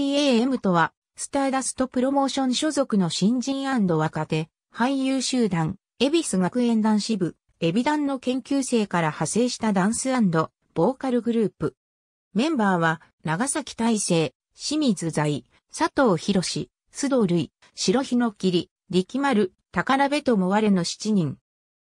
STAM とは、スターダストプロモーション所属の新人若手、俳優集団、エビス学園男子部、エビ団の研究生から派生したダンスボーカルグループ。メンバーは、長崎大成、清水在、佐藤博士、須藤類、白日の霧、力丸、宝部とも我の7人。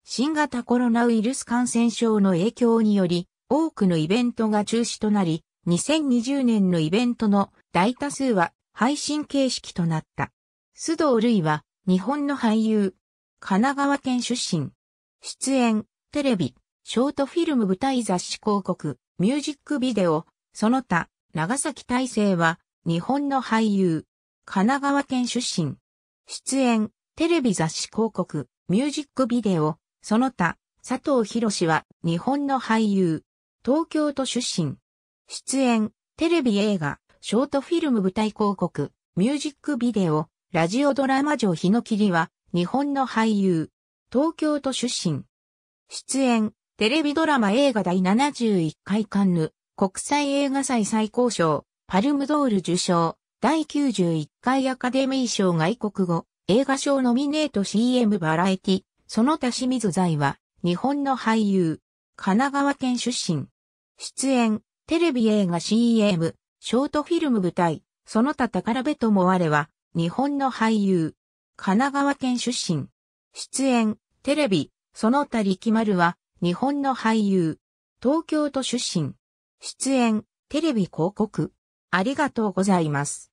新型コロナウイルス感染症の影響により、多くのイベントが中止となり、2020年のイベントの大多数は配信形式となった。須藤類は日本の俳優、神奈川県出身、出演、テレビ、ショートフィルム舞台雑誌広告、ミュージックビデオ、その他、長崎大成は日本の俳優、神奈川県出身、出演、テレビ雑誌広告、ミュージックビデオ、その他、佐藤博士は日本の俳優、東京都出身、出演、テレビ映画、ショートフィルム舞台広告、ミュージックビデオ、ラジオドラマ上日の霧は、日本の俳優。東京都出身。出演、テレビドラマ映画第71回カンヌ、国際映画祭最高賞、パルムドール受賞、第91回アカデミー賞外国語、映画賞ノミネート CM バラエティ、その他清水在は、日本の俳優、神奈川県出身。出演、テレビ映画 CM、ショートフィルム舞台、その他宝部ともれは、日本の俳優。神奈川県出身。出演、テレビ、その他力丸は、日本の俳優。東京都出身。出演、テレビ広告。ありがとうございます。